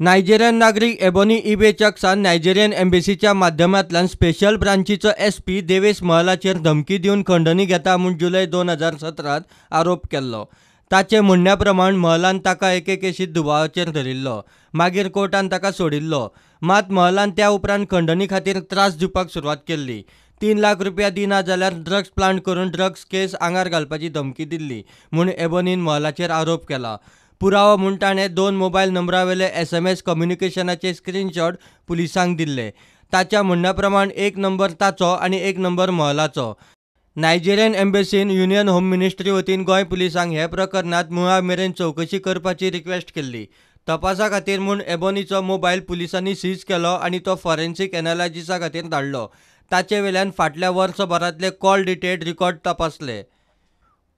Nigerian नागरिक ebony इबे चक्सान Nigerian एम्बेसीच्या माध्यमांतल्यान स्पेशल ब्रांचीचो एस पी देवेश महलाचेर धमकी दिवन खंडणी घेता म्हणून जुलै दोन हजार सतरात आरोप केल्लो ताचे म्हणण्या प्रमाण महलान ताका एक केशीत दुबावाचेर धरिल्लो मागीर कोर्टान ताका सोडिल्लो मात महलान त्या उपरांत खंडणी खातीर त्रास दिवपाक सुरवात केल्ली तीन लाख रुपया दिना जाल्यार ड्रग्स प्लांट करून ड्रग्स केस आंगार घालपाची धमकी दिल्ली म्हूण एबोनीन महलाचेर आरोप केला पुरावो म्हूण ताणें दोन मोबायल नंबरावेले एसएमएस एम एस कम्युनिकेशनाचे स्क्रीनशॉट पुलिसांक दिल्ले ताच्या म्हणण्या प्रमाण एक नंबर ताचो आणि एक नंबर महलाचो नायजेरियन एम्बेसीन युनियन होम मिनिस्ट्री वतीन गोंय पुलिसांक हे प्रकरणात मुळा मेरेन चौकशी करपाची रिक्वेस्ट केल्ली तपासा खातीर म्हूण एबोनीचो मोबायल पुलिसांनी सीज केलो आणि तो फॉरेन्सिक एनालिसिसा खातीर धाडलो ताचे वेल्यान फाटल्या वर्सभरांतले कॉल डिटेल रिकॉर्ड तपासले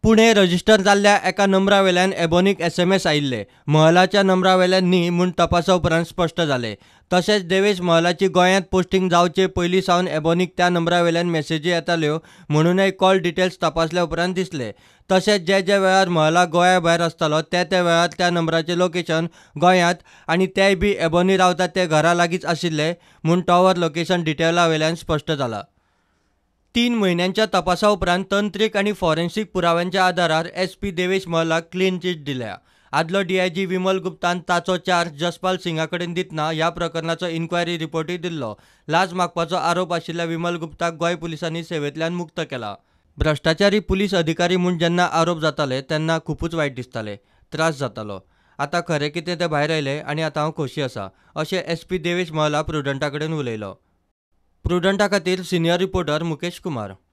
पुणे रजिस्टर जाल्ल्या एका नंबरावेल्यान वेल्यान एसएमएस एस एम एस आयिल्ले महलाच्या नंबरा वेल्यान न्ही म्हूण तपासा उपरांत स्पश्ट जालें तशेंच देवेश महलाची गोंयांत पोस्टींग जावचे पयलीं सावन एबोनीक त्या नंबरा वेल्यान मेसेजी येताल्यो म्हणूनय कॉल डिटेल्स तपासल्या उपरांत दिसले तशेंच जे जे वेळार महला गोंया भायर आसतालो त्या त्या वेळार त्या नंबराचें लोकेशन गोंयांत आनी तेय बी एबोनी रावतात ते घरा लागींच आशिल्ले म्हूण टॉवर लोकेशन डिटेला वेल्यान स्पश्ट जालां तीन महिन्यांच्या तपासा उपरांत तंत्रीक आनी फॉरेन्सिक पुराव्यांच्या आदारार एस पी देवेश महला क्लीन चीट दिल्या आदलो डीआयजी विमल गुप्तान ताचो चार्ज जसपाल सिंगा कडेन दितना ह्या प्रकरणाचो इन्क्वायरी रिपोर्टही दिल्लो लाज मागपाचो आरोप आशिल्ल्या विमल गुप्ताक गोय पुलिसांनी सेवेतल्यान मुक्त केला भ्रष्टाचारी पुलीस अधिकारी म्हणून जेन्ना आरोप जाताले तेन्ना खूपच वाईट दिसताले त्रास जातालो आता खरे कितें ते भायर आयलें आणि आतां हांव खोशी आसा असे एस पी देवेश महला प्रुडंटाकडेन कडेन उलयलो प्रूडेंटा खातीर सिनियर रिपोर्टर मुकेश कुमार